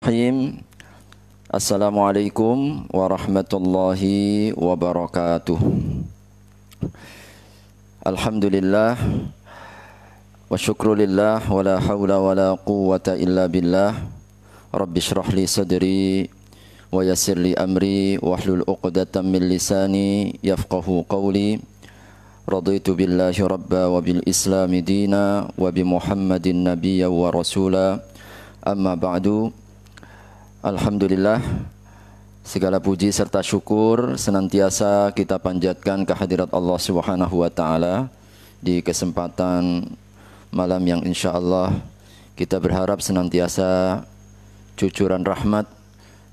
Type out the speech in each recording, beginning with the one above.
Bismillahirrahmanirrahim. Assalamualaikum warahmatullahi wabarakatuh. Alhamdulillah wa syukrulillah wa la haula wa la quwwata illa billah. Rabbi shrah li sadri wa yassir amri wa hlul 'uqdatam min lisani yafqahu qawli. Raditu billahi rabba wa bil islami dina wa bi Muhammadin nabiyya wa rasula. Amma ba'du. Alhamdulillah segala puji serta syukur senantiasa kita panjatkan kehadirat Allah Subhanahu wa taala di kesempatan malam yang insya Allah kita berharap senantiasa cucuran rahmat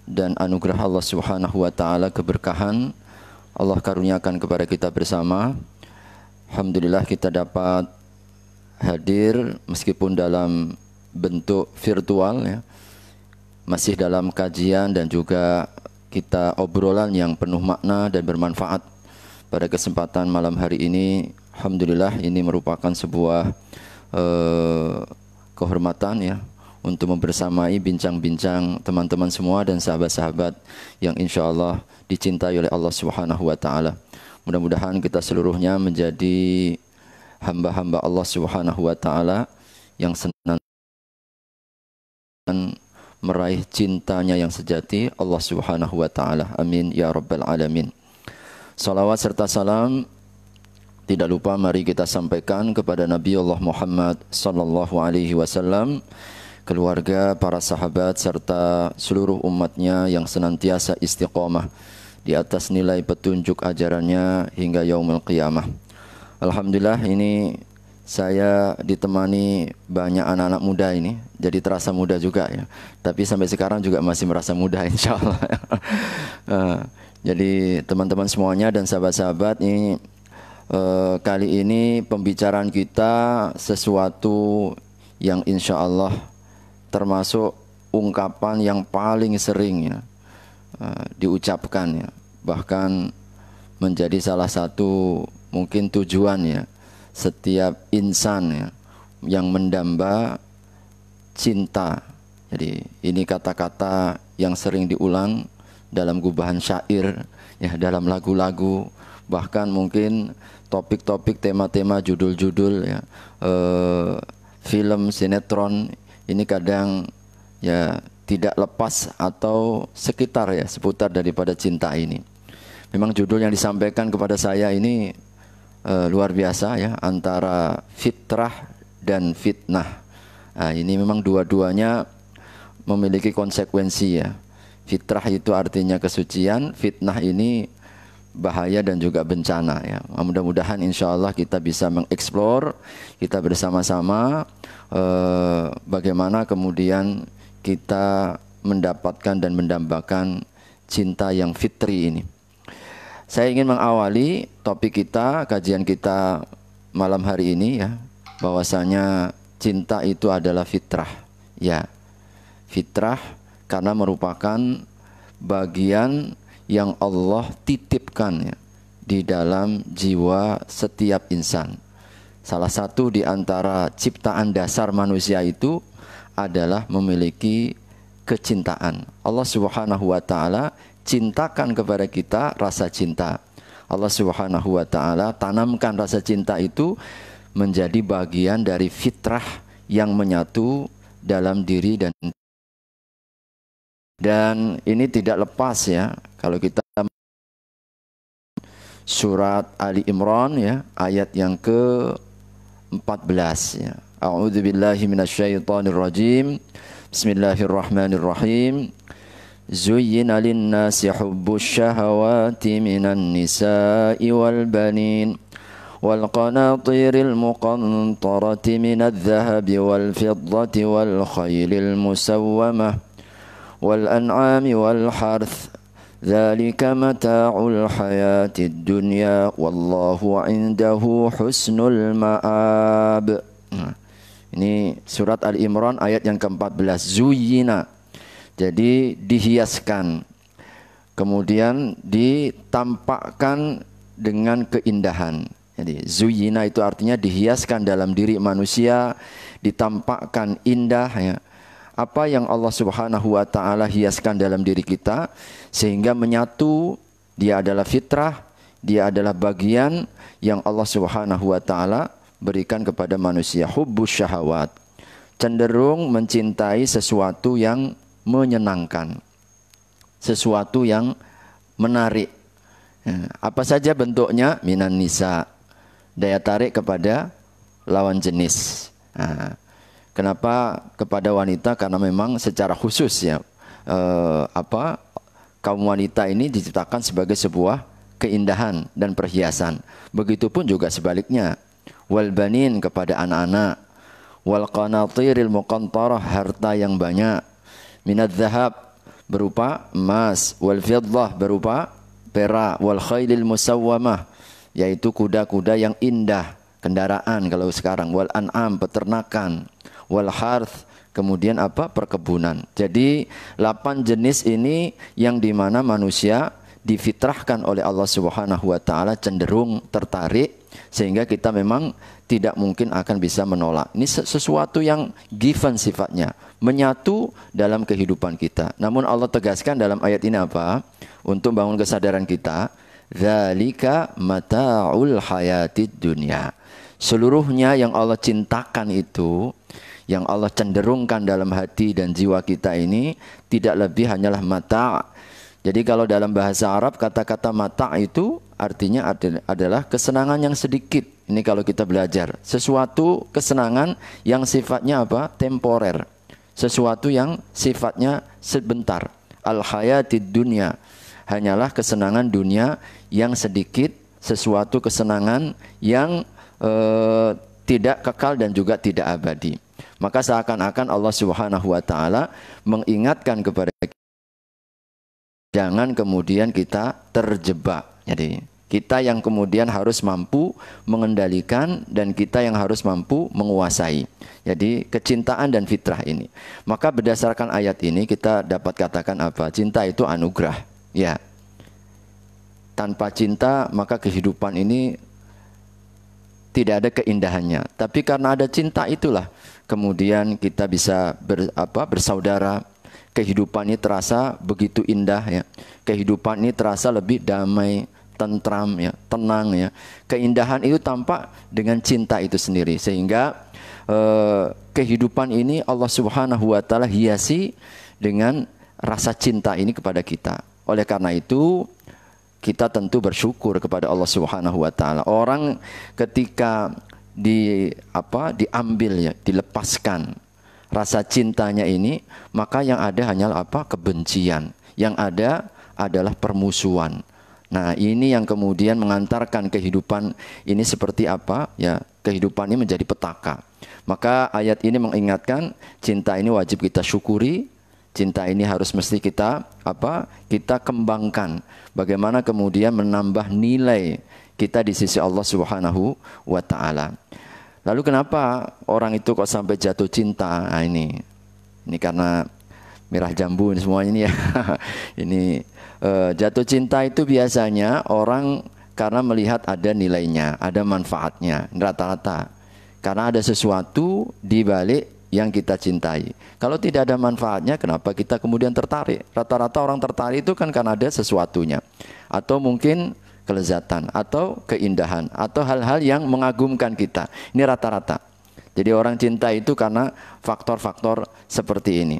dan anugerah Allah Subhanahu wa taala keberkahan Allah karuniakan kepada kita bersama. Alhamdulillah kita dapat hadir meskipun dalam bentuk virtual ya masih dalam kajian dan juga kita obrolan yang penuh makna dan bermanfaat pada kesempatan malam hari ini Alhamdulillah ini merupakan sebuah eh, kehormatan ya untuk membersamai bincang-bincang teman-teman semua dan sahabat-sahabat yang insya Allah dicintai oleh Allah Subhanahu wa Ta'ala. Mudah-mudahan kita seluruhnya menjadi hamba-hamba Allah Subhanahu wa Ta'ala yang senang meraih cintanya yang sejati Allah Subhanahu wa taala. Amin ya rabbal alamin. Salawat serta salam tidak lupa mari kita sampaikan kepada Nabi Allah Muhammad sallallahu alaihi wasallam keluarga, para sahabat serta seluruh umatnya yang senantiasa istiqomah di atas nilai petunjuk ajarannya hingga yaumul qiyamah. Alhamdulillah ini saya ditemani banyak anak-anak muda ini, jadi terasa muda juga ya. Tapi sampai sekarang juga masih merasa muda, insya Allah. uh, jadi teman-teman semuanya dan sahabat-sahabat ini eh, kali ini pembicaraan kita sesuatu yang insya Allah termasuk ungkapan yang paling sering ya, eh, diucapkan ya, bahkan menjadi salah satu mungkin tujuan ya setiap insan ya, yang mendamba cinta. Jadi ini kata-kata yang sering diulang dalam gubahan syair, ya dalam lagu-lagu, bahkan mungkin topik-topik, tema-tema, judul-judul, ya, eh, film, sinetron, ini kadang ya tidak lepas atau sekitar ya seputar daripada cinta ini. Memang judul yang disampaikan kepada saya ini uh, luar biasa ya antara fitrah dan fitnah. Nah, ini memang dua-duanya memiliki konsekuensi ya. Fitrah itu artinya kesucian, fitnah ini bahaya dan juga bencana ya. Nah, mudah-mudahan insya Allah kita bisa mengeksplor kita bersama-sama eh, bagaimana kemudian kita mendapatkan dan mendambakan cinta yang fitri ini. Saya ingin mengawali topik kita, kajian kita malam hari ini ya, bahwasanya cinta itu adalah fitrah. Ya. Fitrah karena merupakan bagian yang Allah titipkan ya, di dalam jiwa setiap insan. Salah satu di antara ciptaan dasar manusia itu adalah memiliki kecintaan. Allah Subhanahu wa taala cintakan kepada kita rasa cinta. Allah Subhanahu wa taala tanamkan rasa cinta itu menjadi bagian dari fitrah yang menyatu dalam diri dan dan ini tidak lepas ya kalau kita surat Ali Imran ya ayat yang ke 14 ya A'udzubillahi minasyaitonirrajim Bismillahirrahmanirrahim زين للناس حب الشهوات من النساء والبنين والقناطير المقنطرة من الذهب والفضة والخيل المسومة والأنعام والحرث ذلك متاع الحياة الدنيا والله عنده حسن المآب Ini surat Al Imran ayat yang ke-14. Zuyina Jadi dihiaskan. Kemudian ditampakkan dengan keindahan. Jadi zuyina itu artinya dihiaskan dalam diri manusia, ditampakkan indah ya. Apa yang Allah Subhanahu wa taala hiaskan dalam diri kita sehingga menyatu dia adalah fitrah, dia adalah bagian yang Allah Subhanahu wa taala berikan kepada manusia hubbus syahwat, Cenderung mencintai sesuatu yang menyenangkan, sesuatu yang menarik. Ya, apa saja bentuknya? Minan nisa, daya tarik kepada lawan jenis. kenapa kepada wanita? Karena memang secara khusus ya, eh, apa kaum wanita ini diciptakan sebagai sebuah keindahan dan perhiasan. Begitupun juga sebaliknya. Wal banin kepada anak-anak, wal qanatiril muqantarah harta yang banyak Minat zahab berupa emas wal fiddah berupa perak wal khailil musawwamah yaitu kuda-kuda yang indah kendaraan kalau sekarang wal an'am peternakan wal harth kemudian apa perkebunan jadi 8 jenis ini yang dimana manusia difitrahkan oleh Allah Subhanahu wa taala cenderung tertarik sehingga kita memang tidak mungkin akan bisa menolak. Ini sesuatu yang given sifatnya, menyatu dalam kehidupan kita. Namun Allah tegaskan dalam ayat ini apa? Untuk bangun kesadaran kita, zalika mataul hayatid dunia. Seluruhnya yang Allah cintakan itu, yang Allah cenderungkan dalam hati dan jiwa kita ini tidak lebih hanyalah mata. Jadi kalau dalam bahasa Arab kata-kata mata itu artinya adalah kesenangan yang sedikit ini kalau kita belajar sesuatu kesenangan yang sifatnya apa? temporer. Sesuatu yang sifatnya sebentar. Al hayati dunia hanyalah kesenangan dunia yang sedikit, sesuatu kesenangan yang e, tidak kekal dan juga tidak abadi. Maka seakan-akan Allah Subhanahu wa taala mengingatkan kepada kita jangan kemudian kita terjebak. Jadi kita yang kemudian harus mampu mengendalikan dan kita yang harus mampu menguasai. Jadi kecintaan dan fitrah ini. Maka berdasarkan ayat ini kita dapat katakan apa? Cinta itu anugerah. Ya. Tanpa cinta maka kehidupan ini tidak ada keindahannya. Tapi karena ada cinta itulah kemudian kita bisa ber, apa, bersaudara, kehidupan ini terasa begitu indah ya. Kehidupan ini terasa lebih damai tentram ya, tenang ya. Keindahan itu tampak dengan cinta itu sendiri sehingga eh, kehidupan ini Allah Subhanahu wa taala hiasi dengan rasa cinta ini kepada kita. Oleh karena itu kita tentu bersyukur kepada Allah Subhanahu wa taala. Orang ketika di apa diambil ya, dilepaskan rasa cintanya ini, maka yang ada hanyalah apa? kebencian. Yang ada adalah permusuhan Nah, ini yang kemudian mengantarkan kehidupan ini seperti apa? Ya, kehidupan ini menjadi petaka. Maka ayat ini mengingatkan cinta ini wajib kita syukuri, cinta ini harus mesti kita apa? Kita kembangkan. Bagaimana kemudian menambah nilai kita di sisi Allah Subhanahu wa taala. Lalu kenapa orang itu kok sampai jatuh cinta? Nah, ini. Ini karena merah jambu ini semuanya ini ya. ini Eh, jatuh cinta itu biasanya orang karena melihat ada nilainya, ada manfaatnya rata-rata. Karena ada sesuatu di balik yang kita cintai. Kalau tidak ada manfaatnya, kenapa kita kemudian tertarik? Rata-rata orang tertarik itu kan karena ada sesuatunya. Atau mungkin kelezatan atau keindahan atau hal-hal yang mengagumkan kita. Ini rata-rata. Jadi orang cinta itu karena faktor-faktor seperti ini.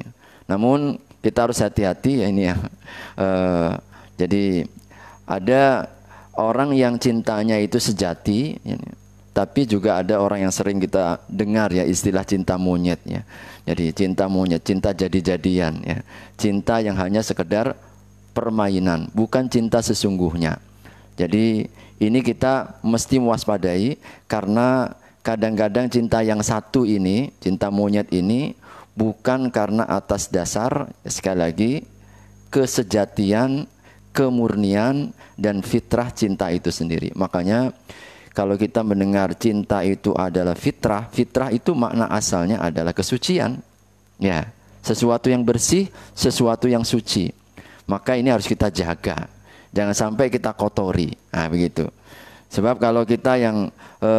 Namun kita harus hati-hati ya ini ya. Uh, jadi ada orang yang cintanya itu sejati, ya, tapi juga ada orang yang sering kita dengar ya istilah cinta monyet ya. Jadi cinta monyet, cinta jadi-jadian ya. Cinta yang hanya sekedar permainan, bukan cinta sesungguhnya. Jadi ini kita mesti waspadai karena kadang-kadang cinta yang satu ini, cinta monyet ini bukan karena atas dasar sekali lagi kesejatian, kemurnian dan fitrah cinta itu sendiri. Makanya kalau kita mendengar cinta itu adalah fitrah, fitrah itu makna asalnya adalah kesucian. Ya, sesuatu yang bersih, sesuatu yang suci. Maka ini harus kita jaga. Jangan sampai kita kotori. Nah, begitu. Sebab kalau kita yang e,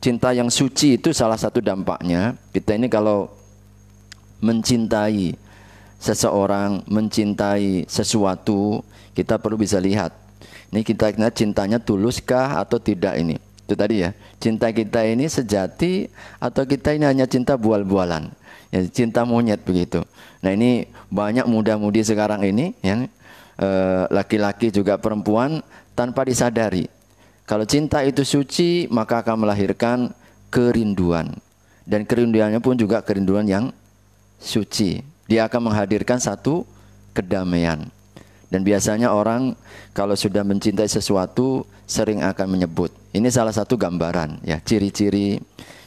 cinta yang suci itu salah satu dampaknya, kita ini kalau mencintai seseorang, mencintai sesuatu, kita perlu bisa lihat. Ini kita cintanya tuluskah atau tidak ini. Itu tadi ya. Cinta kita ini sejati atau kita ini hanya cinta bual-bualan. Ya, cinta monyet begitu. Nah, ini banyak muda-mudi sekarang ini ya eh, laki-laki juga perempuan tanpa disadari. Kalau cinta itu suci, maka akan melahirkan kerinduan. Dan kerinduannya pun juga kerinduan yang suci. Dia akan menghadirkan satu kedamaian. Dan biasanya orang kalau sudah mencintai sesuatu sering akan menyebut. Ini salah satu gambaran ya, ciri-ciri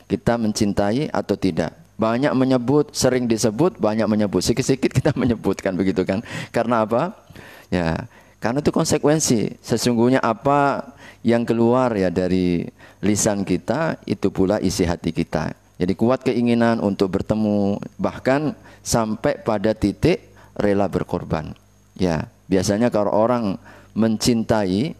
kita mencintai atau tidak. Banyak menyebut, sering disebut, banyak menyebut. Sikit-sikit kita menyebutkan begitu kan. Karena apa? Ya, karena itu konsekuensi. Sesungguhnya apa yang keluar ya dari lisan kita itu pula isi hati kita. Jadi kuat keinginan untuk bertemu bahkan sampai pada titik rela berkorban. Ya, biasanya kalau orang mencintai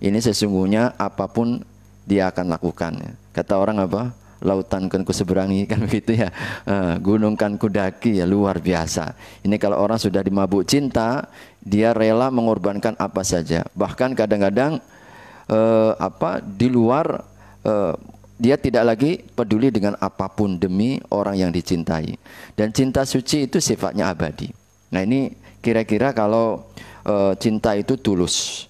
ini sesungguhnya apapun dia akan lakukan. Kata orang apa? Lautan kan ku seberangi kan begitu ya. Eh, gunung kan ku daki ya luar biasa. Ini kalau orang sudah dimabuk cinta, dia rela mengorbankan apa saja. Bahkan kadang-kadang eh, apa di luar eh, dia tidak lagi peduli dengan apapun demi orang yang dicintai. Dan cinta suci itu sifatnya abadi. Nah ini kira-kira kalau e, cinta itu tulus.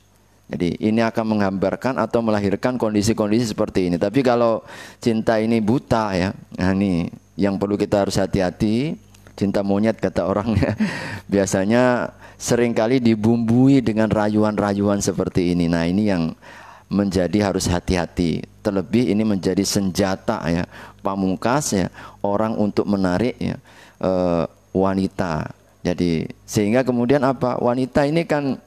Jadi ini akan menggambarkan atau melahirkan kondisi-kondisi seperti ini. Tapi kalau cinta ini buta ya, nah ini yang perlu kita harus hati-hati. Cinta monyet kata orangnya biasanya seringkali dibumbui dengan rayuan-rayuan seperti ini. Nah ini yang menjadi harus hati-hati. Terlebih ini menjadi senjata ya, pamungkas ya orang untuk menarik ya, e, wanita. Jadi sehingga kemudian apa? Wanita ini kan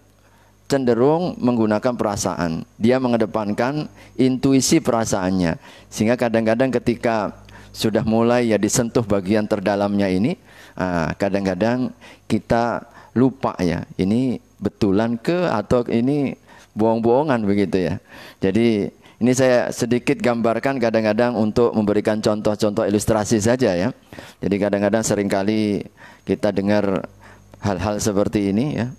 cenderung menggunakan perasaan. Dia mengedepankan intuisi perasaannya. Sehingga kadang-kadang ketika sudah mulai ya disentuh bagian terdalamnya ini, ah, kadang-kadang kita lupa ya, ini betulan ke atau ini bohong-bohongan begitu ya. Jadi ini saya sedikit gambarkan kadang-kadang untuk memberikan contoh-contoh ilustrasi saja ya. Jadi kadang-kadang seringkali kita dengar hal-hal seperti ini ya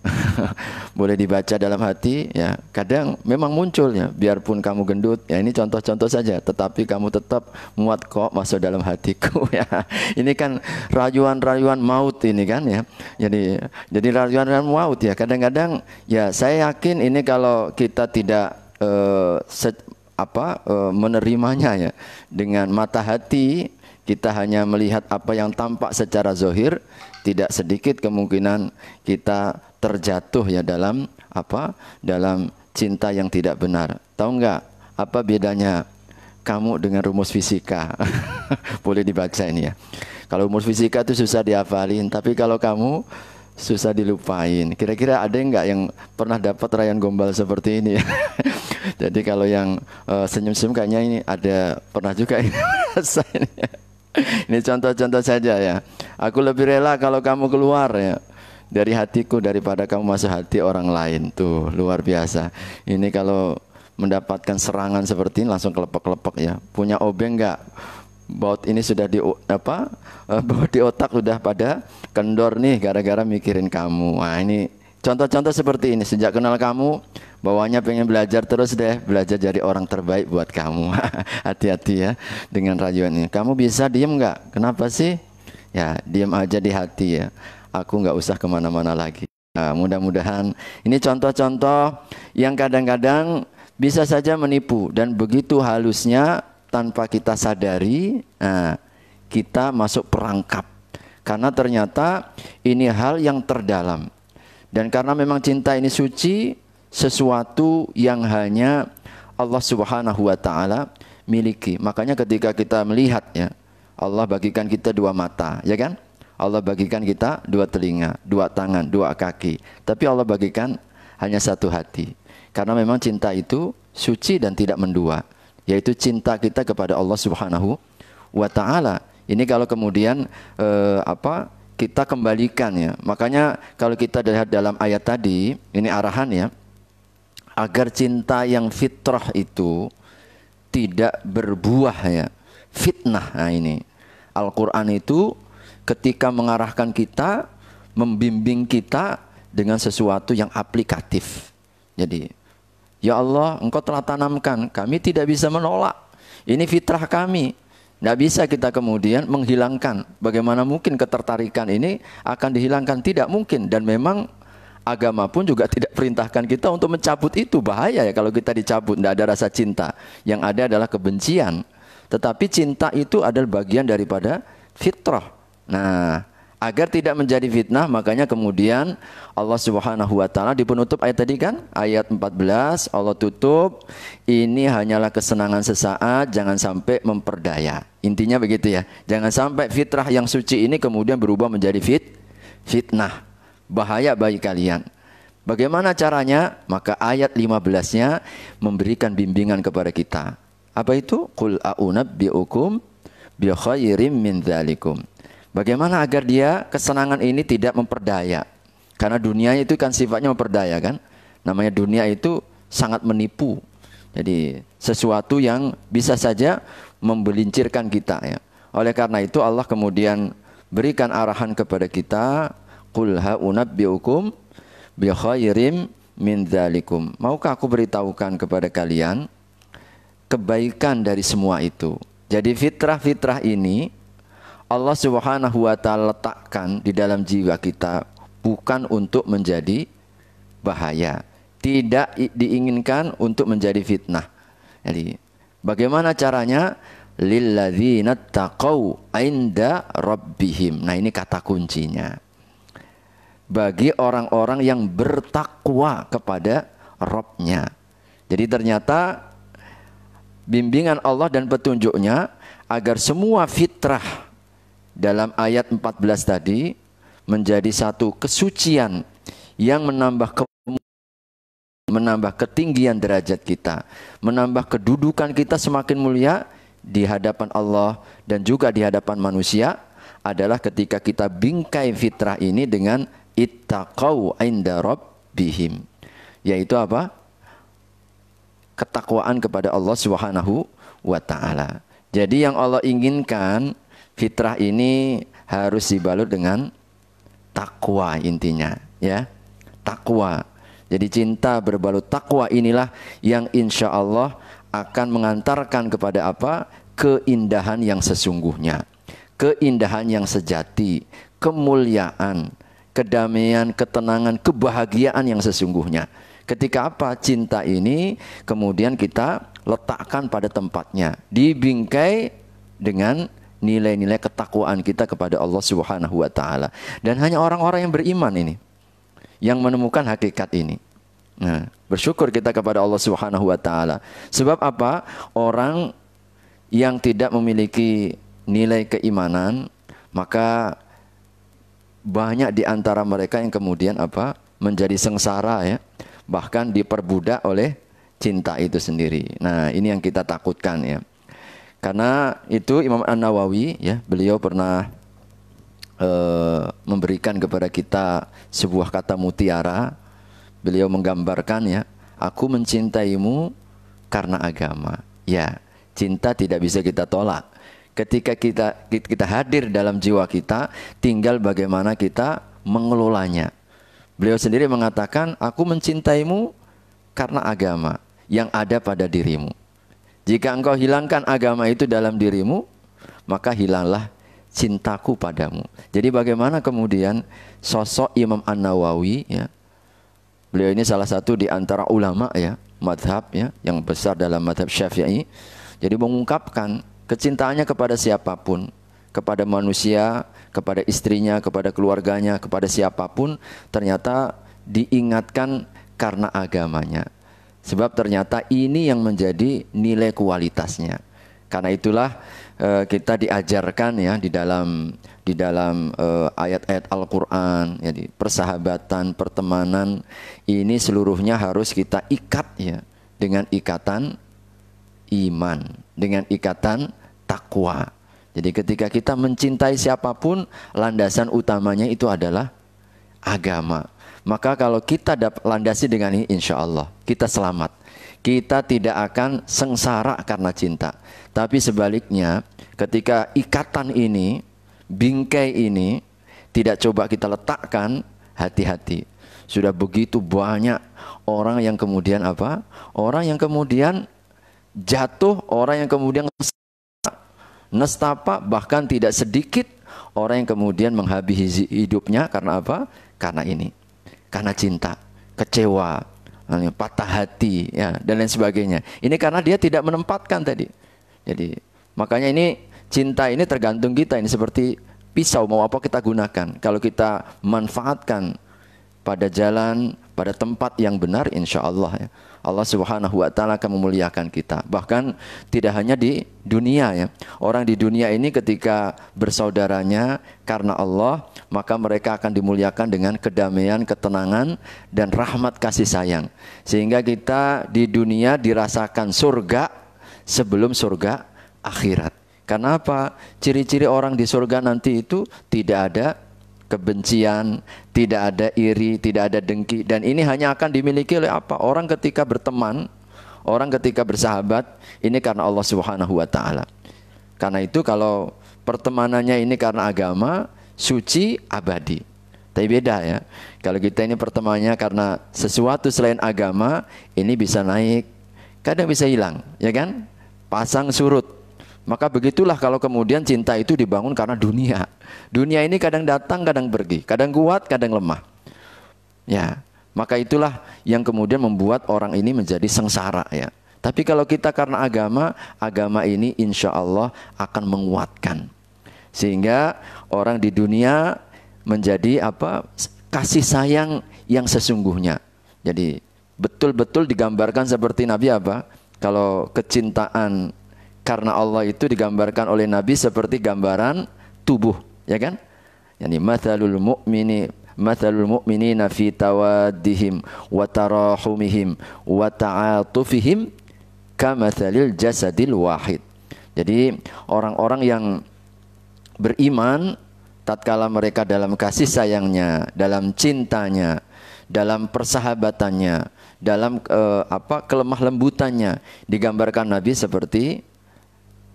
boleh dibaca dalam hati ya kadang memang muncul ya biarpun kamu gendut ya ini contoh-contoh saja tetapi kamu tetap muat kok masuk dalam hatiku ya ini kan rayuan-rayuan maut ini kan ya jadi jadi rayuan-rayuan maut ya kadang-kadang ya saya yakin ini kalau kita tidak uh, apa uh, menerimanya ya dengan mata hati kita hanya melihat apa yang tampak secara zohir tidak sedikit kemungkinan kita terjatuh ya dalam apa? Dalam cinta yang tidak benar. Tahu nggak apa bedanya kamu dengan rumus fisika? Boleh dibaca ini ya. Kalau rumus fisika itu susah dihafalin, tapi kalau kamu susah dilupain. Kira-kira ada nggak yang pernah dapat rayan gombal seperti ini? Jadi kalau yang eh, senyum-senyum uh, kayaknya ini ada pernah juga ini. Ini contoh-contoh saja ya. Aku lebih rela kalau kamu keluar ya dari hatiku daripada kamu masuk hati orang lain. Tuh, luar biasa. Ini kalau mendapatkan serangan seperti ini langsung kelepek-kelepek ya. Punya obeng enggak? Baut ini sudah di apa? Eh, baut di otak sudah pada kendor nih gara-gara mikirin kamu. Wah, ini Contoh-contoh seperti ini sejak kenal kamu bawahnya pengen belajar terus deh belajar jadi orang terbaik buat kamu. Hati-hati ya dengan rayuan ini. Kamu bisa diem nggak? Kenapa sih? Ya diem aja di hati ya. Aku nggak usah kemana-mana lagi. Nah, mudah-mudahan ini contoh-contoh yang kadang-kadang bisa saja menipu dan begitu halusnya tanpa kita sadari nah, kita masuk perangkap karena ternyata ini hal yang terdalam dan karena memang cinta ini suci, sesuatu yang hanya Allah Subhanahu wa taala miliki. Makanya ketika kita melihat ya, Allah bagikan kita dua mata, ya kan? Allah bagikan kita dua telinga, dua tangan, dua kaki. Tapi Allah bagikan hanya satu hati. Karena memang cinta itu suci dan tidak mendua, yaitu cinta kita kepada Allah Subhanahu wa taala. Ini kalau kemudian eh, apa? kita kembalikan ya. Makanya kalau kita lihat dalam ayat tadi, ini arahan ya. Agar cinta yang fitrah itu tidak berbuah ya. Fitnah nah ini. Al-Qur'an itu ketika mengarahkan kita, membimbing kita dengan sesuatu yang aplikatif. Jadi, ya Allah, Engkau telah tanamkan, kami tidak bisa menolak. Ini fitrah kami. Tidak bisa kita kemudian menghilangkan. Bagaimana mungkin ketertarikan ini akan dihilangkan? Tidak mungkin. Dan memang agama pun juga tidak perintahkan kita untuk mencabut itu. Bahaya ya kalau kita dicabut. Tidak ada rasa cinta. Yang ada adalah kebencian. Tetapi cinta itu adalah bagian daripada fitrah. Nah, agar tidak menjadi fitnah makanya kemudian Allah Subhanahu wa taala di penutup ayat tadi kan ayat 14 Allah tutup ini hanyalah kesenangan sesaat jangan sampai memperdaya intinya begitu ya jangan sampai fitrah yang suci ini kemudian berubah menjadi fit fitnah bahaya bagi kalian bagaimana caranya maka ayat 15-nya memberikan bimbingan kepada kita apa itu qul a'unabbiukum bi khairim min dzalikum Bagaimana agar dia kesenangan ini tidak memperdaya? Karena dunia itu kan sifatnya memperdaya kan. Namanya dunia itu sangat menipu. Jadi sesuatu yang bisa saja membelincirkan kita ya. Oleh karena itu Allah kemudian berikan arahan kepada kita, "Qul haunabbiukum bi khairim min dzalikum." Maukah aku beritahukan kepada kalian kebaikan dari semua itu? Jadi fitrah-fitrah ini Allah Subhanahu wa taala letakkan di dalam jiwa kita bukan untuk menjadi bahaya, tidak diinginkan untuk menjadi fitnah. Jadi, bagaimana caranya? Lilladzina taqau inda rabbihim. Nah, ini kata kuncinya. Bagi orang-orang yang bertakwa kepada Robnya. Jadi ternyata bimbingan Allah dan petunjuknya agar semua fitrah dalam ayat 14 tadi menjadi satu kesucian yang menambah ke menambah ketinggian derajat kita, menambah kedudukan kita semakin mulia di hadapan Allah dan juga di hadapan manusia adalah ketika kita bingkai fitrah ini dengan ittaqau inda rabbihim yaitu apa? ketakwaan kepada Allah Subhanahu wa taala. Jadi yang Allah inginkan fitrah ini harus dibalut dengan takwa intinya ya takwa jadi cinta berbalut takwa inilah yang insya Allah akan mengantarkan kepada apa keindahan yang sesungguhnya keindahan yang sejati kemuliaan kedamaian ketenangan kebahagiaan yang sesungguhnya ketika apa cinta ini kemudian kita letakkan pada tempatnya dibingkai dengan nilai-nilai ketakwaan kita kepada Allah Subhanahu wa taala. Dan hanya orang-orang yang beriman ini yang menemukan hakikat ini. Nah, bersyukur kita kepada Allah Subhanahu wa taala. Sebab apa? Orang yang tidak memiliki nilai keimanan, maka banyak di antara mereka yang kemudian apa? menjadi sengsara ya, bahkan diperbudak oleh cinta itu sendiri. Nah, ini yang kita takutkan ya. Karena itu Imam An Nawawi ya beliau pernah uh, memberikan kepada kita sebuah kata mutiara. Beliau menggambarkan ya, aku mencintaimu karena agama. Ya, cinta tidak bisa kita tolak. Ketika kita kita hadir dalam jiwa kita, tinggal bagaimana kita mengelolanya. Beliau sendiri mengatakan, aku mencintaimu karena agama yang ada pada dirimu. Jika engkau hilangkan agama itu dalam dirimu, maka hilanglah cintaku padamu. Jadi bagaimana kemudian sosok Imam An-Nawawi ya. Beliau ini salah satu di antara ulama ya, madhab ya, yang besar dalam madhab Syafi'i. Jadi mengungkapkan kecintaannya kepada siapapun, kepada manusia, kepada istrinya, kepada keluarganya, kepada siapapun ternyata diingatkan karena agamanya. Sebab ternyata ini yang menjadi nilai kualitasnya. Karena itulah uh, kita diajarkan ya di dalam di dalam uh, ayat-ayat Al-Qur'an Jadi ya, persahabatan, pertemanan ini seluruhnya harus kita ikat ya dengan ikatan iman, dengan ikatan takwa. Jadi ketika kita mencintai siapapun, landasan utamanya itu adalah agama. Maka kalau kita dapat landasi dengan ini insya Allah kita selamat. Kita tidak akan sengsara karena cinta. Tapi sebaliknya ketika ikatan ini, bingkai ini tidak coba kita letakkan hati-hati. Sudah begitu banyak orang yang kemudian apa? Orang yang kemudian jatuh, orang yang kemudian nestapa bahkan tidak sedikit orang yang kemudian menghabisi hidupnya karena apa? Karena ini karena cinta, kecewa, patah hati, ya, dan lain sebagainya. Ini karena dia tidak menempatkan tadi. Jadi makanya ini cinta ini tergantung kita. Ini seperti pisau mau apa kita gunakan. Kalau kita manfaatkan pada jalan, pada tempat yang benar, insya Allah ya Allah Subhanahu wa taala akan memuliakan kita. Bahkan tidak hanya di dunia ya. Orang di dunia ini ketika bersaudaranya karena Allah, maka mereka akan dimuliakan dengan kedamaian, ketenangan dan rahmat kasih sayang. Sehingga kita di dunia dirasakan surga sebelum surga akhirat. Kenapa? Ciri-ciri orang di surga nanti itu tidak ada kebencian, tidak ada iri, tidak ada dengki dan ini hanya akan dimiliki oleh apa? Orang ketika berteman, orang ketika bersahabat ini karena Allah Subhanahu wa taala. Karena itu kalau pertemanannya ini karena agama suci abadi. Tapi beda ya. Kalau kita ini pertemanannya karena sesuatu selain agama, ini bisa naik, kadang bisa hilang, ya kan? Pasang surut maka begitulah kalau kemudian cinta itu dibangun karena dunia. Dunia ini kadang datang, kadang pergi, kadang kuat, kadang lemah. Ya, maka itulah yang kemudian membuat orang ini menjadi sengsara ya. Tapi kalau kita karena agama, agama ini insya Allah akan menguatkan. Sehingga orang di dunia menjadi apa kasih sayang yang sesungguhnya. Jadi betul-betul digambarkan seperti Nabi apa? Kalau kecintaan karena Allah itu digambarkan oleh Nabi seperti gambaran tubuh, ya kan? Yani mathalul mu'mini mathalul mu'minina fi tawaddihim wa tarahumihim wa ta'atufihim kamathalil jasadil wahid. Jadi orang-orang yang beriman tatkala mereka dalam kasih sayangnya, dalam cintanya, dalam persahabatannya, dalam uh, apa kelemah lembutannya digambarkan Nabi seperti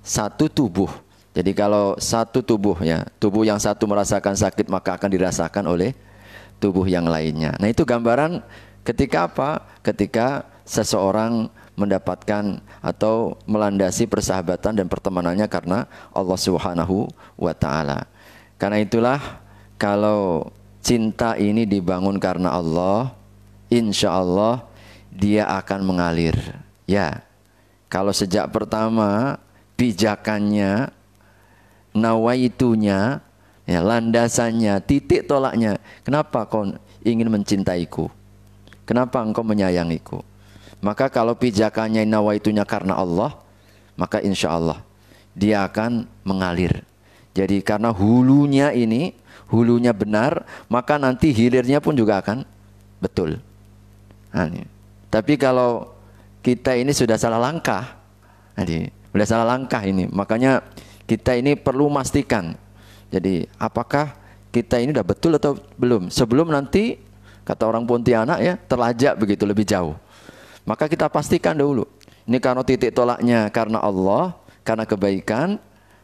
satu tubuh. Jadi kalau satu tubuh ya tubuh yang satu merasakan sakit maka akan dirasakan oleh tubuh yang lainnya. Nah itu gambaran ketika apa? Ketika seseorang mendapatkan atau melandasi persahabatan dan pertemanannya karena Allah Subhanahu wa taala. Karena itulah kalau cinta ini dibangun karena Allah, insya Allah dia akan mengalir. Ya, kalau sejak pertama pijakannya, nawaitunya, ya, landasannya, titik tolaknya. Kenapa kau ingin mencintaiku? Kenapa engkau menyayangiku? Maka kalau pijakannya nawaitunya karena Allah, maka insya Allah dia akan mengalir. Jadi karena hulunya ini, hulunya benar, maka nanti hilirnya pun juga akan betul. Nah, Tapi kalau kita ini sudah salah langkah, nanti. Udah salah langkah ini. Makanya kita ini perlu memastikan. Jadi apakah kita ini sudah betul atau belum? Sebelum nanti kata orang Pontianak ya terlajak begitu lebih jauh. Maka kita pastikan dulu Ini karena titik tolaknya karena Allah, karena kebaikan.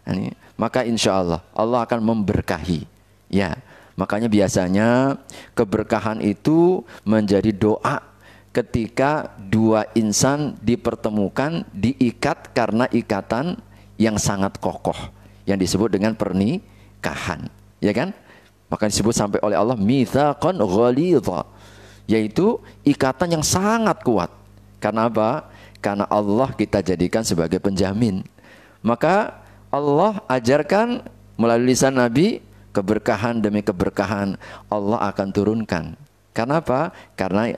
Ini, maka insya Allah Allah akan memberkahi. Ya, makanya biasanya keberkahan itu menjadi doa ketika dua insan dipertemukan diikat karena ikatan yang sangat kokoh yang disebut dengan pernikahan ya kan maka disebut sampai oleh Allah mitsaqan ghalidha yaitu ikatan yang sangat kuat karena apa karena Allah kita jadikan sebagai penjamin maka Allah ajarkan melalui lisan Nabi keberkahan demi keberkahan Allah akan turunkan karena apa karena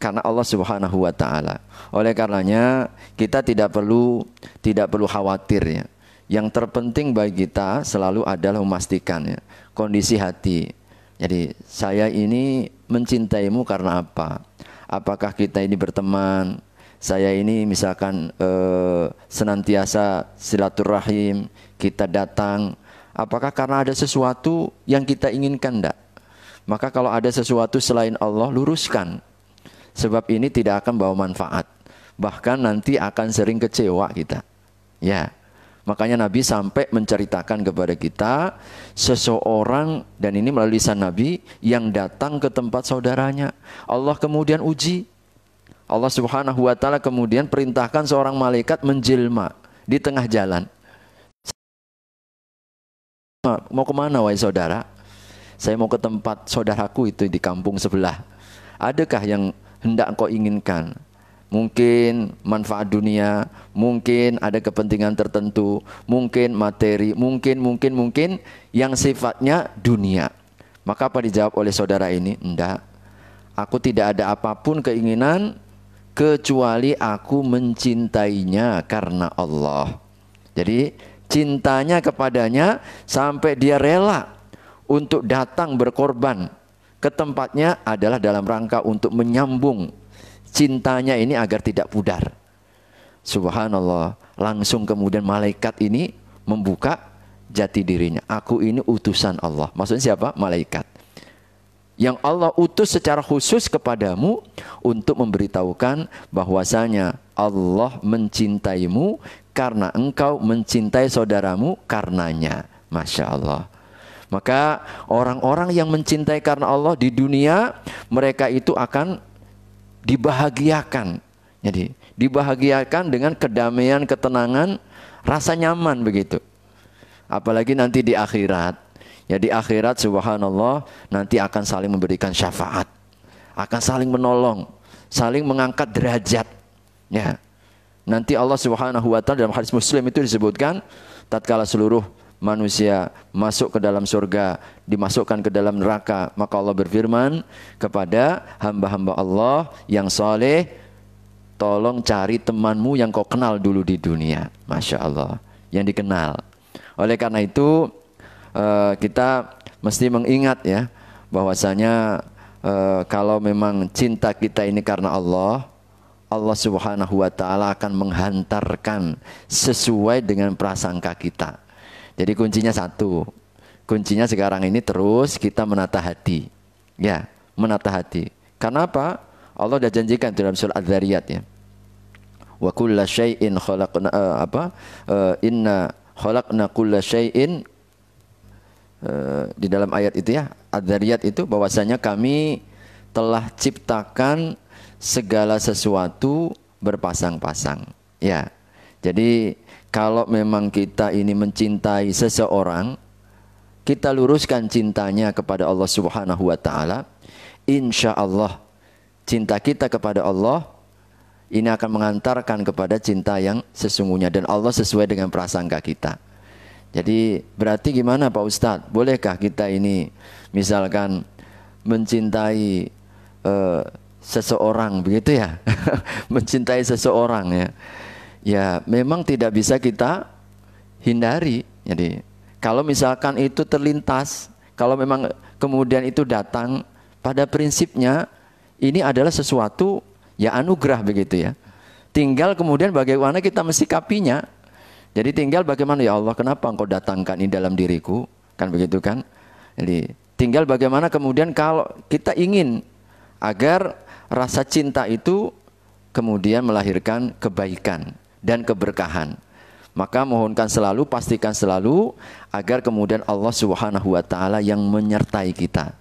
karena Allah Subhanahu wa taala. Oleh karenanya kita tidak perlu tidak perlu khawatir ya. Yang terpenting bagi kita selalu adalah memastikan ya, kondisi hati. Jadi saya ini mencintaimu karena apa? Apakah kita ini berteman? Saya ini misalkan eh, senantiasa silaturahim, kita datang. Apakah karena ada sesuatu yang kita inginkan enggak? Maka kalau ada sesuatu selain Allah luruskan Sebab ini tidak akan bawa manfaat. Bahkan nanti akan sering kecewa kita. Ya. Makanya Nabi sampai menceritakan kepada kita seseorang dan ini melalui lisan Nabi yang datang ke tempat saudaranya. Allah kemudian uji. Allah Subhanahu wa taala kemudian perintahkan seorang malaikat menjelma di tengah jalan. Mau kemana wahai saudara? Saya mau ke tempat saudaraku itu di kampung sebelah. Adakah yang hendak engkau inginkan. Mungkin manfaat dunia, mungkin ada kepentingan tertentu, mungkin materi, mungkin mungkin mungkin yang sifatnya dunia. Maka apa dijawab oleh saudara ini? Enggak. Aku tidak ada apapun keinginan kecuali aku mencintainya karena Allah. Jadi cintanya kepadanya sampai dia rela untuk datang berkorban Ketempatnya adalah dalam rangka untuk menyambung cintanya ini agar tidak pudar. Subhanallah, langsung kemudian malaikat ini membuka jati dirinya. Aku ini utusan Allah. Maksudnya siapa? Malaikat. Yang Allah utus secara khusus kepadamu untuk memberitahukan bahwasanya Allah mencintaimu karena engkau mencintai saudaramu karenanya. Masya Allah. Maka orang-orang yang mencintai karena Allah di dunia mereka itu akan dibahagiakan. Jadi dibahagiakan dengan kedamaian, ketenangan, rasa nyaman begitu. Apalagi nanti di akhirat. Ya di akhirat subhanallah nanti akan saling memberikan syafaat. Akan saling menolong, saling mengangkat derajat. Ya. Nanti Allah Subhanahu wa taala dalam hadis Muslim itu disebutkan tatkala seluruh manusia masuk ke dalam surga, dimasukkan ke dalam neraka. Maka Allah berfirman kepada hamba-hamba Allah yang soleh, tolong cari temanmu yang kau kenal dulu di dunia. Masya Allah, yang dikenal. Oleh karena itu, eh, kita mesti mengingat ya, bahwasanya eh, kalau memang cinta kita ini karena Allah, Allah Subhanahu wa taala akan menghantarkan sesuai dengan prasangka kita. Jadi kuncinya satu. Kuncinya sekarang ini terus kita menata hati. Ya, menata hati. Kenapa Allah sudah janjikan dalam surat Adz-Dzariyat ya. Wa kulla syai'in khalaqna uh, apa? Uh, inna khalaqna kulla syai'in uh, di dalam ayat itu ya, Adz-Dzariyat itu bahwasanya kami telah ciptakan segala sesuatu berpasang-pasang. Ya. Jadi kalau memang kita ini mencintai seseorang, kita luruskan cintanya kepada Allah Subhanahu wa taala, insya Allah cinta kita kepada Allah ini akan mengantarkan kepada cinta yang sesungguhnya dan Allah sesuai dengan prasangka kita. Jadi berarti gimana Pak Ustadz? Bolehkah kita ini misalkan mencintai uh, seseorang begitu ya? mencintai seseorang ya ya memang tidak bisa kita hindari. Jadi kalau misalkan itu terlintas, kalau memang kemudian itu datang, pada prinsipnya ini adalah sesuatu ya anugerah begitu ya. Tinggal kemudian bagaimana kita mesti kapinya. Jadi tinggal bagaimana ya Allah kenapa engkau datangkan ini dalam diriku kan begitu kan. Jadi tinggal bagaimana kemudian kalau kita ingin agar rasa cinta itu kemudian melahirkan kebaikan dan keberkahan. Maka mohonkan selalu, pastikan selalu agar kemudian Allah Subhanahu wa taala yang menyertai kita,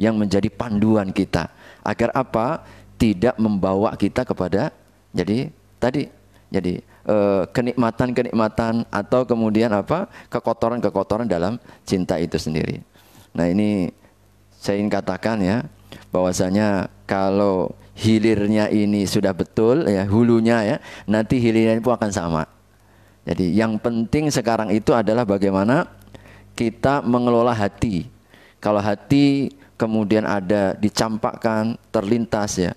yang menjadi panduan kita agar apa? tidak membawa kita kepada jadi tadi jadi eh, kenikmatan-kenikmatan atau kemudian apa? kekotoran-kekotoran dalam cinta itu sendiri. Nah, ini saya ingin katakan ya bahwasanya kalau hilirnya ini sudah betul ya hulunya ya nanti hilirnya pun akan sama jadi yang penting sekarang itu adalah bagaimana kita mengelola hati kalau hati kemudian ada dicampakkan terlintas ya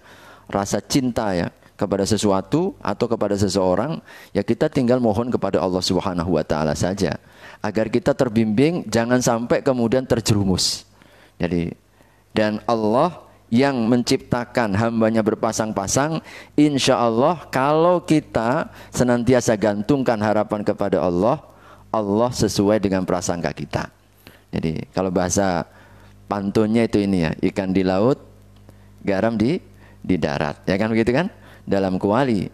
rasa cinta ya kepada sesuatu atau kepada seseorang ya kita tinggal mohon kepada Allah Subhanahu wa taala saja agar kita terbimbing jangan sampai kemudian terjerumus jadi dan Allah yang menciptakan hambanya berpasang-pasang insya Allah kalau kita senantiasa gantungkan harapan kepada Allah Allah sesuai dengan prasangka kita jadi kalau bahasa pantunnya itu ini ya ikan di laut garam di di darat ya kan begitu kan dalam kuali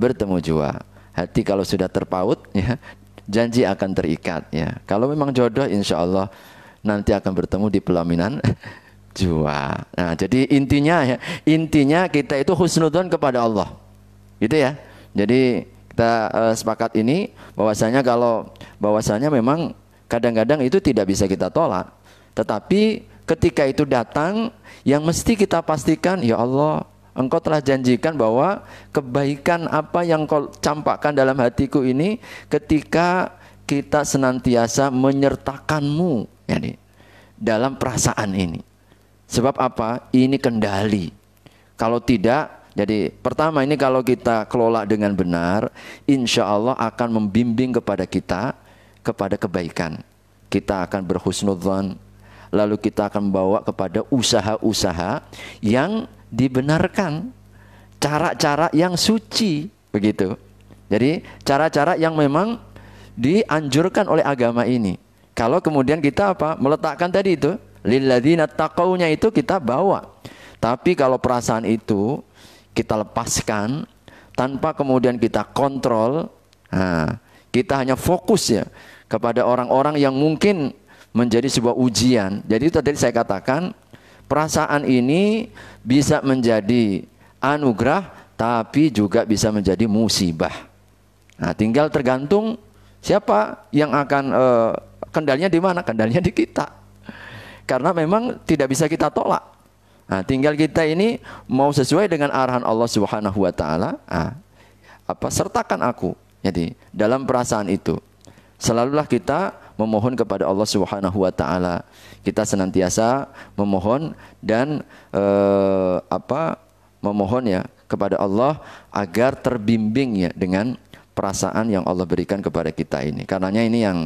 bertemu jua hati kalau sudah terpaut ya janji akan terikat ya kalau memang jodoh insya Allah nanti akan bertemu di pelaminan jua. Nah, jadi intinya ya, intinya kita itu husnudon kepada Allah. Gitu ya. Jadi kita uh, sepakat ini bahwasanya kalau bahwasanya memang kadang-kadang itu tidak bisa kita tolak. Tetapi ketika itu datang yang mesti kita pastikan ya Allah Engkau telah janjikan bahwa kebaikan apa yang kau campakkan dalam hatiku ini ketika kita senantiasa menyertakanmu yani, dalam perasaan ini. Sebab apa? Ini kendali. Kalau tidak, jadi pertama ini kalau kita kelola dengan benar, insya Allah akan membimbing kepada kita kepada kebaikan. Kita akan berhusnudhan, lalu kita akan membawa kepada usaha-usaha yang dibenarkan, cara-cara yang suci, begitu. Jadi cara-cara yang memang dianjurkan oleh agama ini. Kalau kemudian kita apa? Meletakkan tadi itu lilladina takaunya itu kita bawa. Tapi kalau perasaan itu kita lepaskan tanpa kemudian kita kontrol, nah, kita hanya fokus ya kepada orang-orang yang mungkin menjadi sebuah ujian. Jadi itu tadi saya katakan perasaan ini bisa menjadi anugerah tapi juga bisa menjadi musibah. Nah, tinggal tergantung siapa yang akan eh, kendalnya di mana? kendalinya di kita karena memang tidak bisa kita tolak. Nah, tinggal kita ini mau sesuai dengan arahan Allah Subhanahu wa taala, nah, apa sertakan aku. Jadi, dalam perasaan itu selalulah kita memohon kepada Allah Subhanahu wa taala. Kita senantiasa memohon dan eh, apa memohon ya kepada Allah agar terbimbing ya dengan perasaan yang Allah berikan kepada kita ini. Karenanya ini yang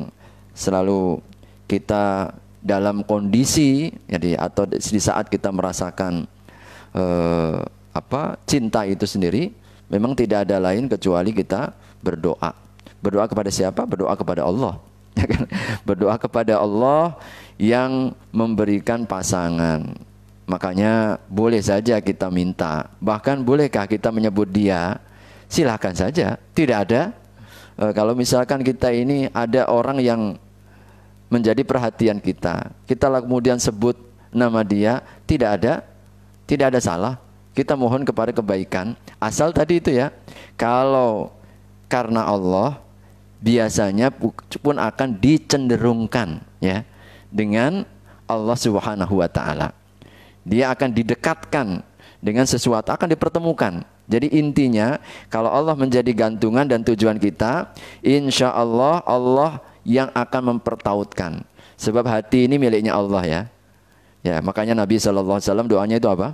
selalu kita dalam kondisi jadi atau di saat kita merasakan eh, apa cinta itu sendiri memang tidak ada lain kecuali kita berdoa. Berdoa kepada siapa? Berdoa kepada Allah. Ya kan? berdoa kepada Allah yang memberikan pasangan. Makanya boleh saja kita minta, bahkan bolehkah kita menyebut dia? Silahkan saja, tidak ada. E, kalau misalkan kita ini ada orang yang menjadi perhatian kita. Kita kemudian sebut nama dia, tidak ada tidak ada salah. Kita mohon kepada kebaikan. Asal tadi itu ya. Kalau karena Allah biasanya pun akan dicenderungkan ya dengan Allah Subhanahu wa taala. Dia akan didekatkan dengan sesuatu akan dipertemukan. Jadi intinya kalau Allah menjadi gantungan dan tujuan kita, insya Allah Allah yang akan mempertautkan. Sebab hati ini miliknya Allah ya. Ya, makanya Nabi sallallahu alaihi wasallam doanya itu apa?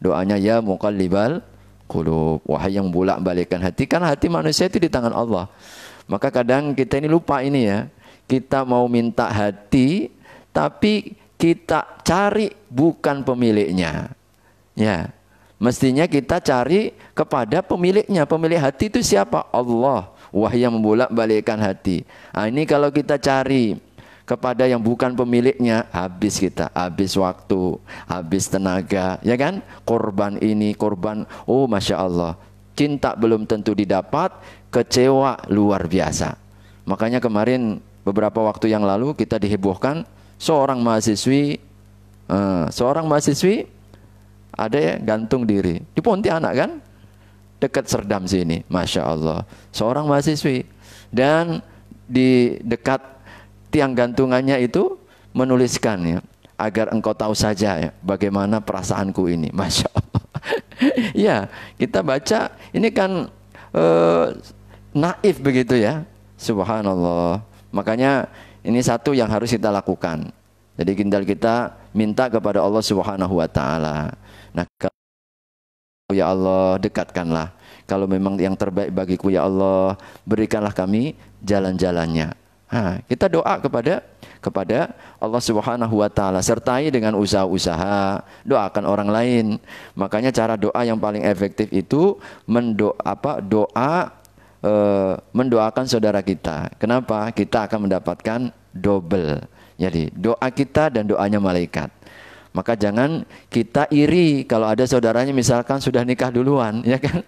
Doanya ya muqallibal qulub, wahai yang bolak balikan hati kan hati manusia itu di tangan Allah. Maka kadang kita ini lupa ini ya. Kita mau minta hati tapi kita cari bukan pemiliknya. Ya. Mestinya kita cari kepada pemiliknya. Pemilik hati itu siapa? Allah yang membolak balikkan hati nah, ini kalau kita cari kepada yang bukan pemiliknya habis kita habis waktu habis tenaga ya kan korban ini korban oh masya Allah cinta belum tentu didapat kecewa luar biasa makanya kemarin beberapa waktu yang lalu kita dihebohkan seorang mahasiswi eh, seorang mahasiswi ada ya gantung diri di Pontianak kan dekat Serdam sini, masya Allah. Seorang mahasiswi dan di dekat tiang gantungannya itu menuliskan ya, agar engkau tahu saja ya, bagaimana perasaanku ini, masya Allah. ya, kita baca ini kan e, naif begitu ya, subhanallah. Makanya ini satu yang harus kita lakukan. Jadi gintal kita minta kepada Allah Subhanahu wa taala. Nah, ya Allah, dekatkanlah kalau memang yang terbaik bagiku ya Allah, berikanlah kami jalan-jalannya. Nah, kita doa kepada kepada Allah Subhanahu wa taala sertai dengan usaha-usaha, doakan orang lain. Makanya cara doa yang paling efektif itu mendoa apa? Doa e, mendoakan saudara kita. Kenapa? Kita akan mendapatkan double. Jadi doa kita dan doanya malaikat. Maka jangan kita iri kalau ada saudaranya misalkan sudah nikah duluan, ya kan?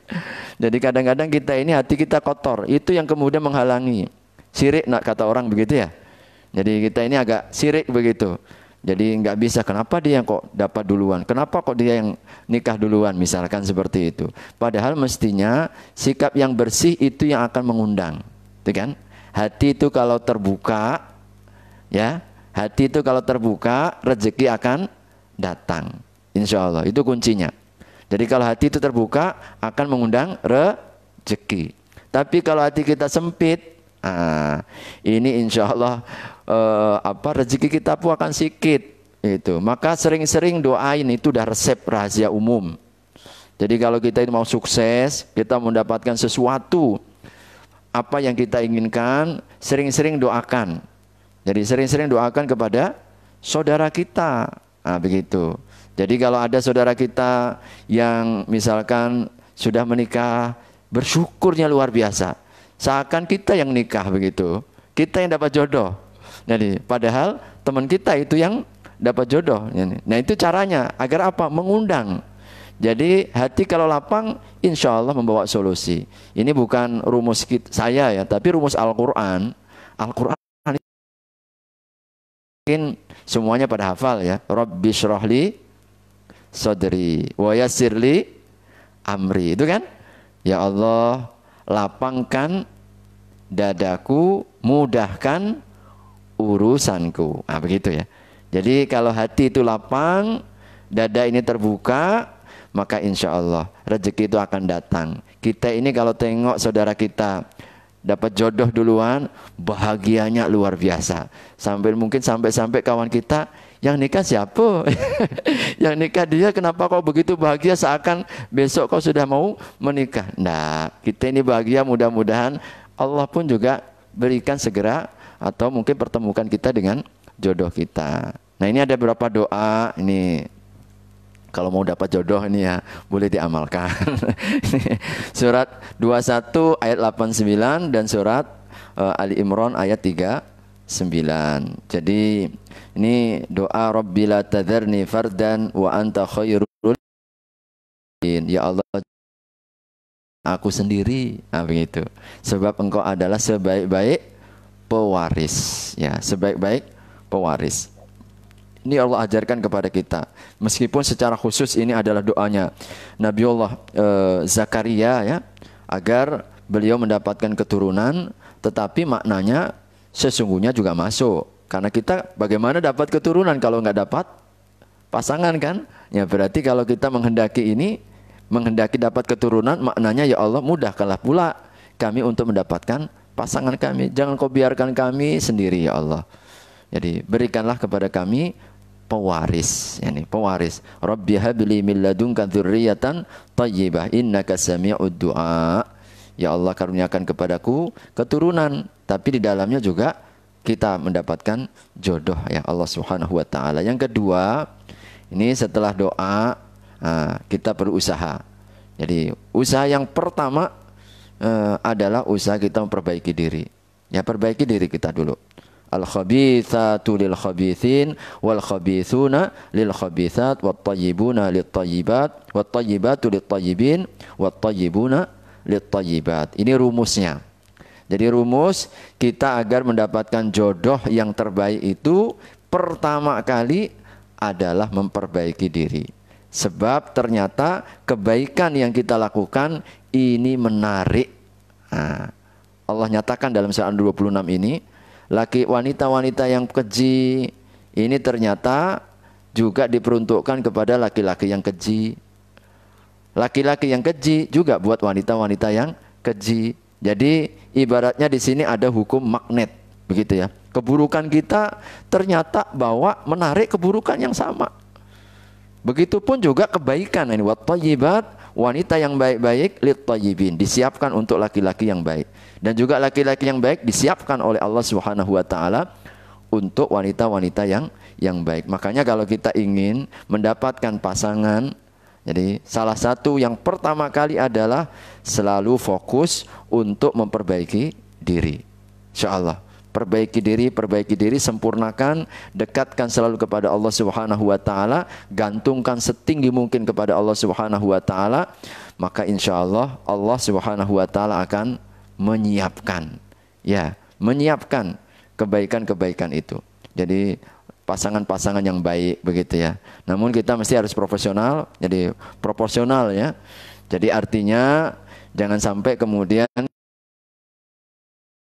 Jadi kadang-kadang kita ini hati kita kotor, itu yang kemudian menghalangi. Sirik nak kata orang begitu ya. Jadi kita ini agak sirik begitu. Jadi nggak bisa kenapa dia yang kok dapat duluan? Kenapa kok dia yang nikah duluan misalkan seperti itu. Padahal mestinya sikap yang bersih itu yang akan mengundang. Itu kan? Hati itu kalau terbuka ya, hati itu kalau terbuka rezeki akan datang. Insya Allah, itu kuncinya. Jadi kalau hati itu terbuka, akan mengundang rezeki. Tapi kalau hati kita sempit, ah, ini insya Allah eh, apa rezeki kita pun akan sikit. Itu. Maka sering-sering doain itu udah resep rahasia umum. Jadi kalau kita mau sukses, kita mendapatkan sesuatu apa yang kita inginkan, sering-sering doakan. Jadi sering-sering doakan kepada saudara kita, Nah, begitu. Jadi kalau ada saudara kita yang misalkan sudah menikah, bersyukurnya luar biasa. Seakan kita yang nikah begitu, kita yang dapat jodoh. Jadi padahal teman kita itu yang dapat jodoh. Nah itu caranya agar apa? Mengundang. Jadi hati kalau lapang, insya Allah membawa solusi. Ini bukan rumus kita, saya ya, tapi rumus Al-Quran. Al-Quran mungkin Semuanya pada hafal ya. Rabbi syrahli sodri wa yassirli amri. Itu kan? Ya Allah, lapangkan dadaku, mudahkan urusanku. Nah, begitu ya. Jadi kalau hati itu lapang, dada ini terbuka, maka insya Allah rezeki itu akan datang. Kita ini kalau tengok saudara kita dapat jodoh duluan, bahagianya luar biasa. Sambil mungkin sampai-sampai kawan kita yang nikah siapa? yang nikah dia kenapa kau begitu bahagia seakan besok kau sudah mau menikah? Nah, kita ini bahagia mudah-mudahan Allah pun juga berikan segera atau mungkin pertemukan kita dengan jodoh kita. Nah, ini ada beberapa doa ini kalau mau dapat jodoh ini ya boleh diamalkan. surat 21 ayat 89 dan surat uh, Ali Imran ayat 39. Jadi ini doa Rabbila tadharni fardan wa anta khairul Ya Allah aku sendiri nah, begitu. Sebab engkau adalah sebaik-baik pewaris ya, sebaik-baik pewaris. Ini Allah ajarkan kepada kita. Meskipun secara khusus ini adalah doanya Nabiullah e, eh, Zakaria ya agar beliau mendapatkan keturunan tetapi maknanya sesungguhnya juga masuk. Karena kita bagaimana dapat keturunan kalau nggak dapat pasangan kan? Ya berarti kalau kita menghendaki ini menghendaki dapat keturunan maknanya ya Allah mudahkanlah pula kami untuk mendapatkan pasangan kami. Jangan kau biarkan kami sendiri ya Allah. Jadi berikanlah kepada kami pewaris yani pewaris Rabbi habli min ladunka dzurriatan thayyibah innaka samiu du'a ya Allah karuniakan kepadaku keturunan tapi di dalamnya juga kita mendapatkan jodoh ya Allah Subhanahu wa taala yang kedua ini setelah doa ah, kita berusaha jadi usaha yang pertama eh, adalah usaha kita memperbaiki diri ya perbaiki diri kita dulu al khabithatu lil khabithin wal khabithuna lil khabithat wat tayyibuna lit tayyibat wat tayyibatu lit tayyibin wat tayyibuna lit tayyibat ini rumusnya jadi rumus kita agar mendapatkan jodoh yang terbaik itu pertama kali adalah memperbaiki diri sebab ternyata kebaikan yang kita lakukan ini menarik nah, Allah nyatakan dalam surah 26 ini laki wanita-wanita yang keji ini ternyata juga diperuntukkan kepada laki-laki yang keji. Laki-laki yang keji juga buat wanita-wanita yang keji. Jadi ibaratnya di sini ada hukum magnet, begitu ya. Keburukan kita ternyata bawa menarik keburukan yang sama. Begitupun juga kebaikan ini wat thayyibat wanita yang baik-baik lit tayyibin disiapkan untuk laki-laki yang baik dan juga laki-laki yang baik disiapkan oleh Allah Subhanahu wa taala untuk wanita-wanita yang yang baik. Makanya kalau kita ingin mendapatkan pasangan jadi salah satu yang pertama kali adalah selalu fokus untuk memperbaiki diri. Insya Allah perbaiki diri, perbaiki diri, sempurnakan, dekatkan selalu kepada Allah Subhanahu wa taala, gantungkan setinggi mungkin kepada Allah Subhanahu wa taala, maka insya Allah Allah Subhanahu wa taala akan menyiapkan ya, menyiapkan kebaikan-kebaikan itu. Jadi pasangan-pasangan yang baik begitu ya. Namun kita mesti harus profesional, jadi proporsional ya. Jadi artinya jangan sampai kemudian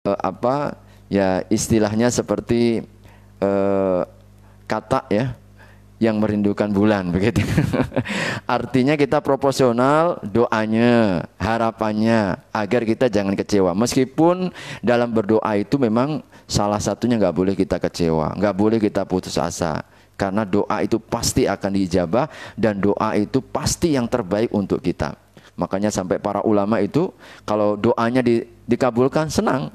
eh, apa ya istilahnya seperti eh, kata ya yang merindukan bulan begitu. Artinya kita proporsional doanya, harapannya agar kita jangan kecewa. Meskipun dalam berdoa itu memang salah satunya nggak boleh kita kecewa, nggak boleh kita putus asa. Karena doa itu pasti akan diijabah dan doa itu pasti yang terbaik untuk kita. Makanya sampai para ulama itu kalau doanya di, dikabulkan senang,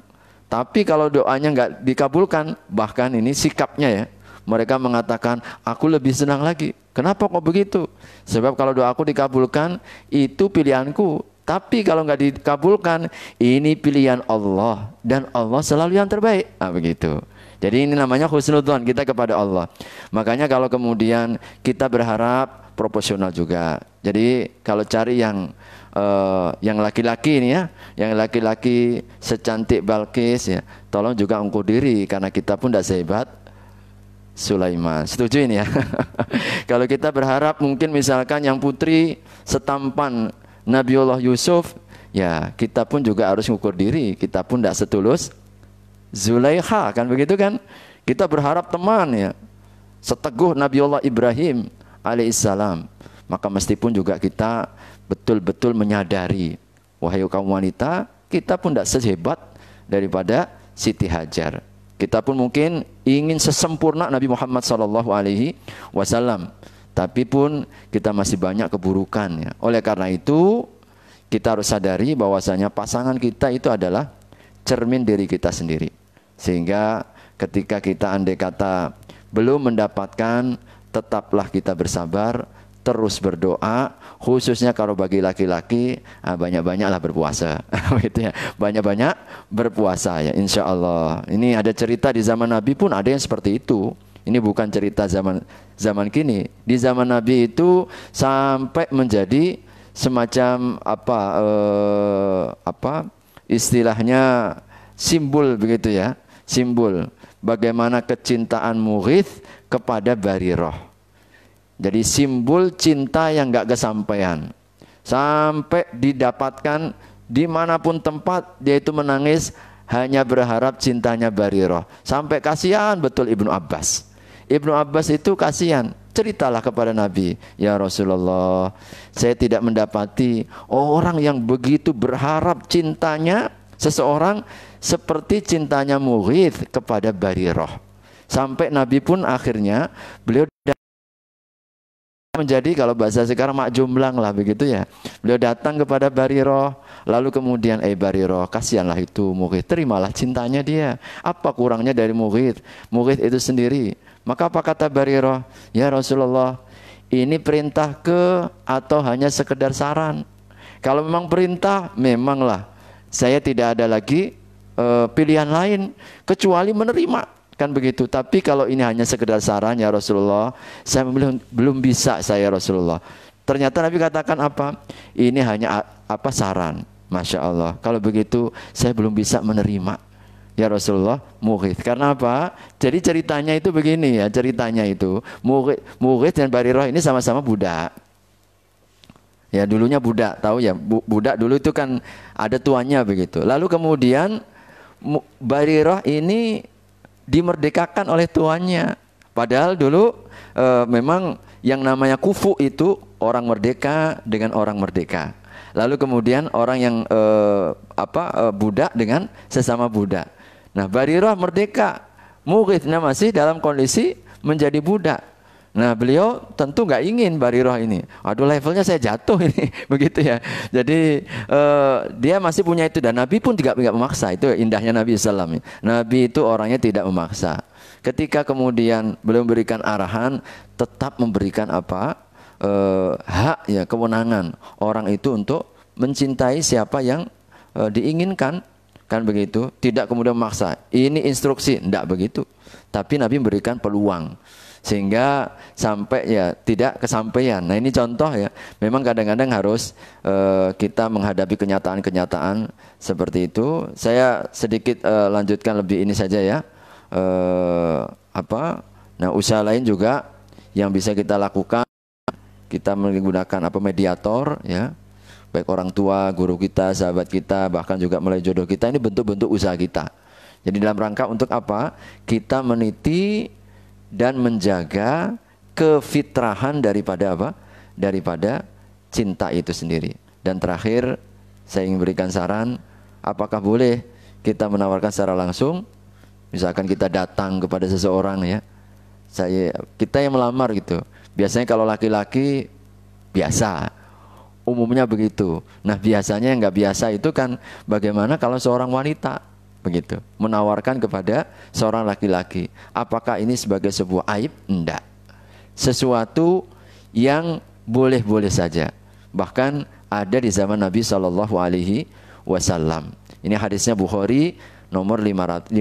tapi kalau doanya nggak dikabulkan, bahkan ini sikapnya ya, mereka mengatakan, aku lebih senang lagi. Kenapa kok begitu? Sebab kalau doaku dikabulkan, itu pilihanku. Tapi kalau nggak dikabulkan, ini pilihan Allah. Dan Allah selalu yang terbaik. Nah, begitu. Jadi ini namanya khusnudon kita kepada Allah. Makanya kalau kemudian kita berharap proporsional juga. Jadi kalau cari yang Eh, yang laki-laki ini ya, yang laki-laki secantik Balkis ya, tolong juga ungkur diri karena kita pun tidak sehebat Sulaiman. Setuju ini ya. Kalau kita berharap mungkin misalkan yang putri setampan Nabi Allah Yusuf, ya kita pun juga harus mengukur diri. Kita pun tidak setulus Zulaikha kan begitu kan? Kita berharap teman ya. Seteguh Nabi Allah Ibrahim alaihissalam. Maka mesti pun juga kita betul-betul menyadari wahai kaum wanita kita pun tidak sehebat daripada Siti Hajar kita pun mungkin ingin sesempurna Nabi Muhammad Shallallahu Alaihi Wasallam tapi pun kita masih banyak keburukan ya. oleh karena itu kita harus sadari bahwasanya pasangan kita itu adalah cermin diri kita sendiri sehingga ketika kita andai kata belum mendapatkan tetaplah kita bersabar terus berdoa khususnya kalau bagi laki-laki ah, banyak-banyaklah berpuasa gitu ya banyak-banyak berpuasa ya insya Allah ini ada cerita di zaman Nabi pun ada yang seperti itu ini bukan cerita zaman zaman kini di zaman Nabi itu sampai menjadi semacam apa eh, apa istilahnya simbol begitu ya simbol bagaimana kecintaan murid kepada Bariroh jadi simbol cinta yang gak kesampaian. Sampai didapatkan dimanapun tempat dia itu menangis hanya berharap cintanya Bariroh. Sampai kasihan betul Ibnu Abbas. Ibnu Abbas itu kasihan. Ceritalah kepada Nabi, "Ya Rasulullah, saya tidak mendapati orang yang begitu berharap cintanya seseorang seperti cintanya Mughith kepada Bariroh." Sampai Nabi pun akhirnya beliau menjadi kalau bahasa sekarang mak jumlang lah begitu ya. Beliau datang kepada Bariro, lalu kemudian eh Bariro, kasihanlah itu Mughith, terimalah cintanya dia. Apa kurangnya dari Mughith? Mughith itu sendiri. Maka apa kata Bariro? Ya Rasulullah, ini perintah ke atau hanya sekedar saran? Kalau memang perintah, memanglah saya tidak ada lagi uh, pilihan lain kecuali menerima kan begitu tapi kalau ini hanya sekedar saran ya Rasulullah saya belum belum bisa saya ya Rasulullah ternyata Nabi katakan apa ini hanya apa saran Masya Allah kalau begitu saya belum bisa menerima ya Rasulullah mughith karena apa jadi ceritanya itu begini ya ceritanya itu mughith, mughith dan barirah ini sama-sama budak ya dulunya budak tahu ya budak dulu itu kan ada tuannya begitu lalu kemudian barirah ini dimerdekakan oleh tuannya. Padahal dulu e, memang yang namanya kufu itu orang merdeka dengan orang merdeka. Lalu kemudian orang yang e, apa e, budak dengan sesama budak. Nah, Barirah merdeka, Mughithna masih dalam kondisi menjadi budak. Nah beliau tentu nggak ingin Bariroh ini. Aduh levelnya saya jatuh ini, begitu ya. Jadi uh, dia masih punya itu dan Nabi pun tidak tidak memaksa. Itu indahnya Nabi Sallam. Nabi itu orangnya tidak memaksa. Ketika kemudian beliau memberikan arahan, tetap memberikan apa uh, hak ya kewenangan orang itu untuk mencintai siapa yang uh, diinginkan kan begitu. Tidak kemudian memaksa. Ini instruksi, tidak begitu. Tapi Nabi memberikan peluang sehingga sampai ya tidak kesampaian. Nah ini contoh ya, memang kadang-kadang harus uh, kita menghadapi kenyataan-kenyataan seperti itu. Saya sedikit uh, lanjutkan lebih ini saja ya, uh, apa? Nah usaha lain juga yang bisa kita lakukan, kita menggunakan apa mediator ya, baik orang tua, guru kita, sahabat kita, bahkan juga mulai jodoh kita ini bentuk-bentuk usaha kita. Jadi dalam rangka untuk apa? Kita meniti dan menjaga kefitrahan daripada apa? Daripada cinta itu sendiri. Dan terakhir, saya ingin berikan saran, apakah boleh kita menawarkan secara langsung? Misalkan kita datang kepada seseorang ya, saya kita yang melamar gitu. Biasanya kalau laki-laki biasa, umumnya begitu. Nah biasanya yang nggak biasa itu kan bagaimana kalau seorang wanita begitu menawarkan kepada seorang laki-laki apakah ini sebagai sebuah aib enggak sesuatu yang boleh-boleh saja bahkan ada di zaman Nabi Shallallahu alaihi wasallam ini hadisnya Bukhari nomor 5030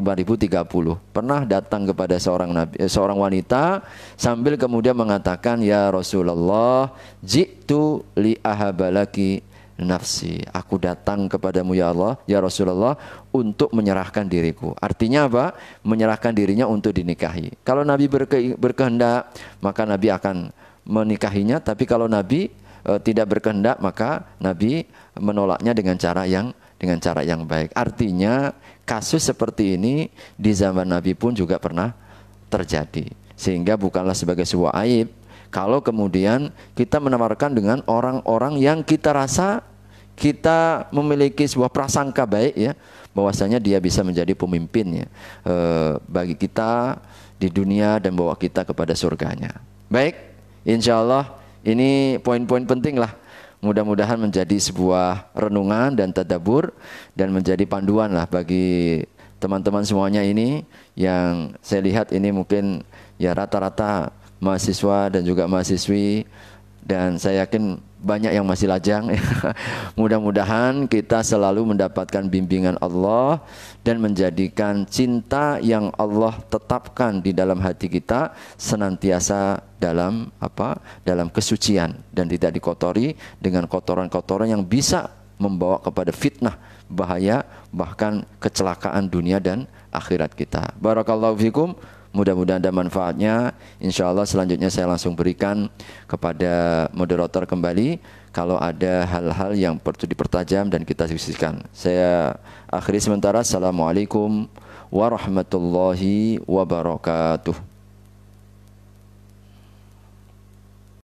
pernah datang kepada seorang nabi, eh, seorang wanita sambil kemudian mengatakan ya Rasulullah jitu li ahabalaki nafsi. Aku datang kepadamu ya Allah, ya Rasulullah untuk menyerahkan diriku. Artinya apa? Menyerahkan dirinya untuk dinikahi. Kalau Nabi berke berkehendak, maka Nabi akan menikahinya, tapi kalau Nabi e, tidak berkehendak, maka Nabi menolaknya dengan cara yang dengan cara yang baik. Artinya kasus seperti ini di zaman Nabi pun juga pernah terjadi. Sehingga bukanlah sebagai sebuah aib kalau kemudian kita menawarkan dengan orang-orang yang kita rasa kita memiliki sebuah prasangka baik ya bahwasanya dia bisa menjadi pemimpin ya e, bagi kita di dunia dan bawa kita kepada surganya. Baik, insya Allah ini poin-poin penting lah. Mudah-mudahan menjadi sebuah renungan dan tadabur dan menjadi panduan lah bagi teman-teman semuanya ini yang saya lihat ini mungkin ya rata-rata mahasiswa dan juga mahasiswi dan saya yakin banyak yang masih lajang. Mudah-mudahan kita selalu mendapatkan bimbingan Allah dan menjadikan cinta yang Allah tetapkan di dalam hati kita senantiasa dalam apa? dalam kesucian dan tidak dikotori dengan kotoran-kotoran yang bisa membawa kepada fitnah, bahaya, bahkan kecelakaan dunia dan akhirat kita. Barakallahu fikum. Mudah-mudahan ada manfaatnya. Insya Allah selanjutnya saya langsung berikan kepada moderator kembali kalau ada hal-hal yang perlu dipertajam dan kita sisihkan. Saya akhiri sementara. Assalamualaikum warahmatullahi wabarakatuh.